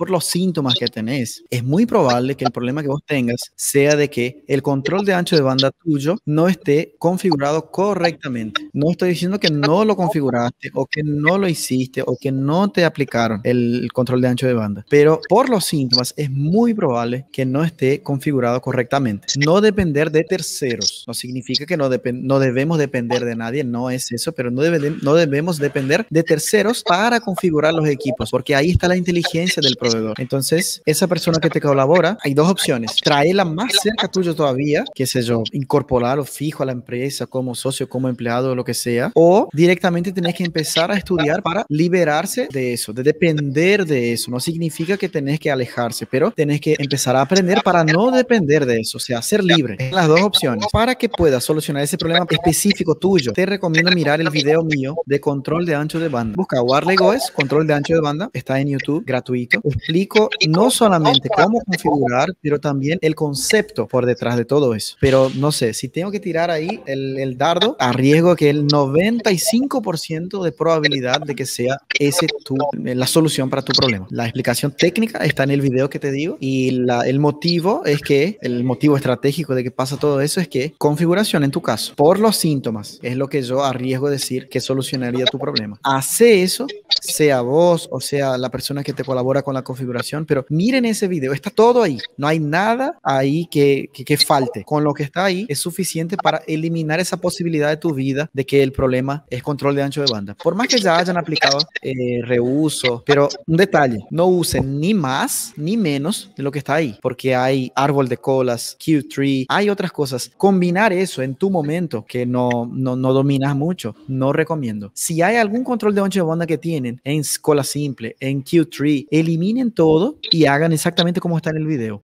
por los síntomas que tenés. Es muy probable que el problema que vos tengas sea de que el control de ancho de banda tuyo no esté configurado correctamente. No estoy diciendo que no lo configuraste o que no lo hiciste o que no te aplicaron el control de ancho de banda, pero por los síntomas es muy probable que no esté configurado correctamente. No depender de terceros no significa que no, no debemos depender de nadie, no es eso, pero no, debe no debemos depender de terceros para configurar los equipos, porque ahí está la inteligencia del entonces, esa persona que te colabora, hay dos opciones. Traerla más cerca tuyo todavía, qué sé yo, incorporarlo fijo a la empresa como socio, como empleado, lo que sea, o directamente tenés que empezar a estudiar para liberarse de eso, de depender de eso. No significa que tenés que alejarse, pero tenés que empezar a aprender para no depender de eso, o sea, ser libre. Las dos opciones. Para que puedas solucionar ese problema específico tuyo, te recomiendo mirar el video mío de control de ancho de banda. Busca Warley control de ancho de banda, está en YouTube, gratuito. Es explico no solamente cómo configurar, pero también el concepto por detrás de todo eso. Pero no sé, si tengo que tirar ahí el, dardo, arriesgo que el 95% de probabilidad de que sea ese eh, la solución para tu problema. La explicación técnica está en el video que te digo y el motivo es que, el motivo estratégico de que pasa todo eso es que configuración en tu caso, por los síntomas, es lo que yo arriesgo decir que solucionaría tu problema. Hace eso, sea vos o sea la persona que te colabora con la configuración, pero miren ese video, está todo ahí, no hay nada ahí que, que, falte. Con lo que está ahí es suficiente para eliminar esa posibilidad de tu vida de que el problema es control de ancho de banda. Por más que ya hayan aplicado eh, reuso, pero un detalle, no usen ni más ni menos de lo que está ahí, porque hay árbol de colas, Q3, hay otras cosas. Combinar eso en tu momento que no, no, no dominas mucho, no recomiendo. Si hay algún control de ancho de banda que tienen en cola simple, en Q3, elimina todo y hagan exactamente como está en el video.